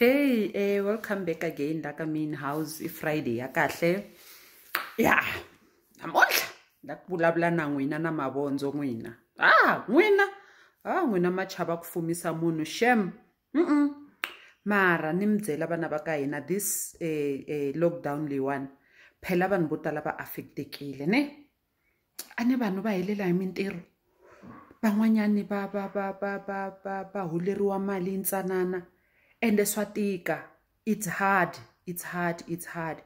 hey eh, welcome back again la ka mean house i-friday ya kahle ya namuntlha la ku vulavula na n'wina na mavondzo n'wina ah n'wina ah n'wina ma chava ku fumisa munhu shem mm -mm. mara ni mi byela vana va ka hina this eh, eh, lockdown leyiwani phela vanhu vo tala va affectekile ne a ni vanhu va helela hi mintirho van'wanyani va va va va va va va holeriwa mali yintsanana ende swa tika it's hard it's hard it's hard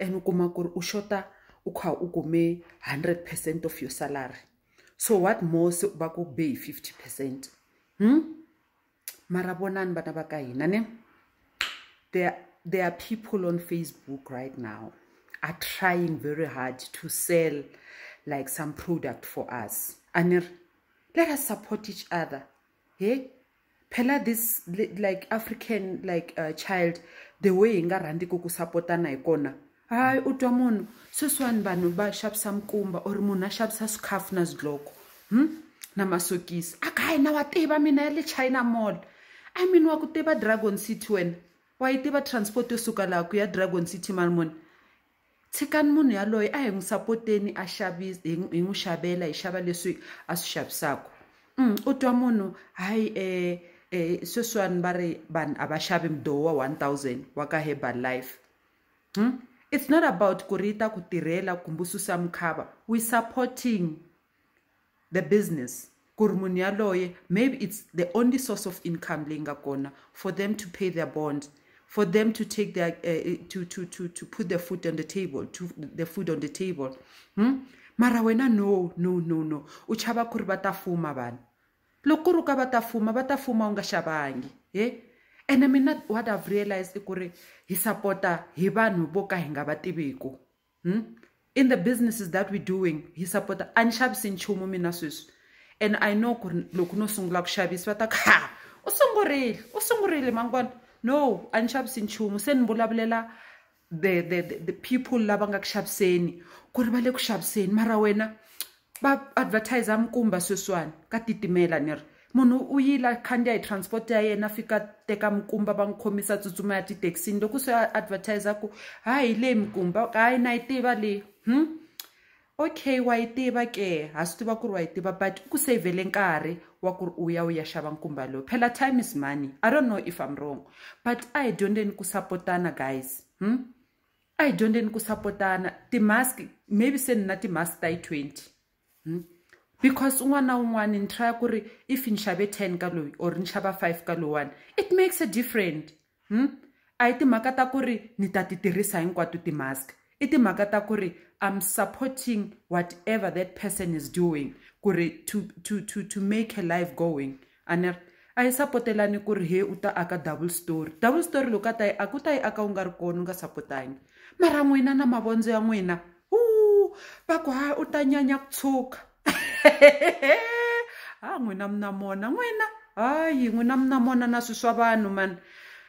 and u kuma ku ri u xota u kha u kume 100 percent of your salary so what mose va ku be hi 50 percent hm mara vonani vana va ka hina ne there, there are people on facebook right now are trying very hard to sell like some product for us a ni ri let us support each other hey? phela this like african like uh, child the way hi nga rhandziku ku sapotana hi kona hayi u twa munhu sweswiwani vanhu va xavisa mikumba or munhu a xavisa swikhafu na swidloko hm na masokisi a kha yi na wa tiva mina ya le china mall i mean wa ku tiva dragon city wena wa yi tiva transport yo suka laha ku ya dragon city mal moni tshikani munhu yaloyo a hi n'wi sapoteni a xavisa hi n'wi xavela hi xava leswi a swi xavisaku um hmm, u twa munhu hayi um eh, sweswiwani va ri vanhu a va xavi mdoho wa 1000 wa ka herbal life hmm? it's not about ku ri yi ta ku tirhela kumbe susa mukhava we supporting the business ku ri munhu yaloye maybe it's the only source of income leyi nga kona for them to pay their bond for them to take their uh, to, to, to, to put the food on the table to, the food on the table hmm? mara wena no no no no u chava ku ri va ta fuma vanhu loko ku ri ka va ta fuma va ta fuma u nga xavangi he ene mina what ive realize i ku ri hi sapota hi vanhu vo ka hi nga va tiviku hm in the businesses that we doing hi sapota a ni xavisi nchumu mina sweswi and i know ku ri loko no sungula ku xavisa va ta ku ha u sungurile u sungurile mangwana no a ni xavisi nchumu se ni vulavulela the, the, the, the people lava nga ku xaviseni ku ri va le ku xaviseni mara wena vaadvertise mukumba sweswiwani ka titimela ni ri munhu u yile khandiya hi transport ya yena a fika teka mukumba va n'wi khomisa tsutsuma ya titaxini loko se advertise ku hayi leyi mukumba hayi na yi tiva leyi hm okay wa yi tiva ke ha swi tiva ku ri wa yi tiva but u ku savhele nkarhi wa ku ri u ya u ya xava nkumba lowu phela time is money i don't know if i'm wrong but a hi dyondzeni ku sapotana guys hm a hi dyondzeni ku sapotana timask maybe se ni na timask ta yi twenty Hmm? because un'wana na un'wana ni traya ku ri if ni xave ten ka loyi or ni xava five ka loyiwani it makes a different hmm? a hi timhaka ta ku ri ni ta ti tirhisa hinkwato timask i timhaka ta ku ri im supporting whatever that person is doing ku ri to, to, to, to make her life going aner a yi sapotelani ku ri he u ta aka double story double story loko a ta yi a ku ta yi aka u nga ri kona u nga sapotangi mara n'wina na mavondzo ya n'wina va ku ah, hayi u ta nyanya ku tshuka ha n'wina mina mona n'wina hayi n'wina mina mona na swi swa vanhu mani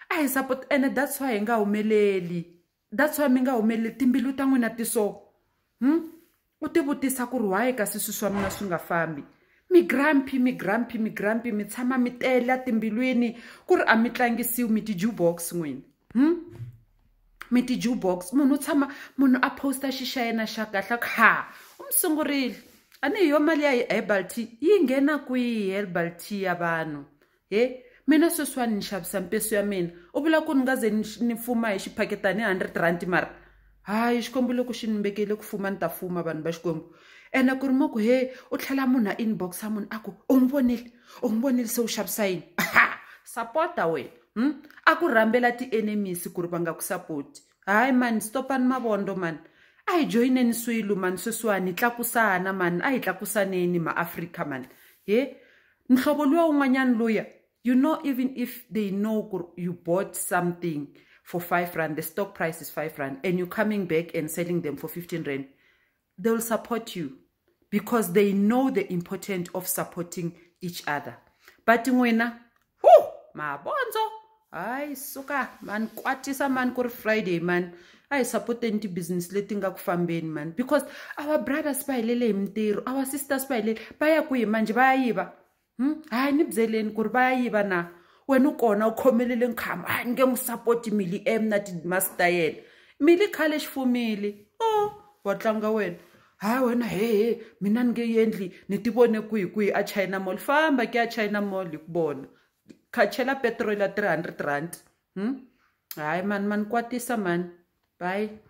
a hi sapot ene datswa hi nga humeleli datswa mi nga humeleli timbilu ta n'wina ti so hm u ti vutisa ku ri hayi kasi swi swa mina swi nga fambi mi grampi mi grampi mi grampi mi tshama mi tela timbilwini ku ri a mi tlangisiwi mi ti-jew box n'wina hm mi ti-jew box munhu u tshama munhu a post-a xi xa yena xa kahle ha u mi sungurile a ni hi yo mali ya herbal tea yi nghena kwihi herbal tea ya vanhu he mina sweswiwani ni xavisa mpeso ya mina u vula ku ni nga ze ni fuma hi xiphaketani hi hundred rand mara hayi xikwembu loko xi ni mbekele ku fuma ni ta fuma vanhu va xikwembu ene ku ri ma ku he u tlhela munhu a inbox a munhu a ku u n'wi vonile u n'wi vonile se u xavisa yini ha sapota wena hm a ku rhambela ti-enemis ku ri va nga ku sapoti hayi mani stopani mavondo mani a hi joyineni swilo mani sweswiwani hi tlakusana mani a hi tlakusaneni maafrika mani he nhlovo luwa wun'wanyana luya you know even if they know ku ri you bought something for five rand the stock price is five rand and you coming back and selling them for fifteen rand they will support you because they know the importance of supporting each other but n'wina hu mabonzo hayi suka mani kwatisa mani ku ri friday mani a hi sapoteni ti-business leti nga ku fambeni mani because our brothers va helele hi mitirho our sisters va helele va ya ku hi manje va ya yiva hmm? hayi ni byeleni ku ri va ya yiva na wena u kona u khomelele nkhama a ni nge n'wi sapoti mili em na timasi ta yena mili khale xifumile o oh, wa tlanga wena hayi wena hehe mina ni nge yendli ni ti vone kwihi kwihi a china mall famba ke a china mall hi ku bona khachela petrol ya 300 rand hmm? hayi mani mani kwatisa mani bye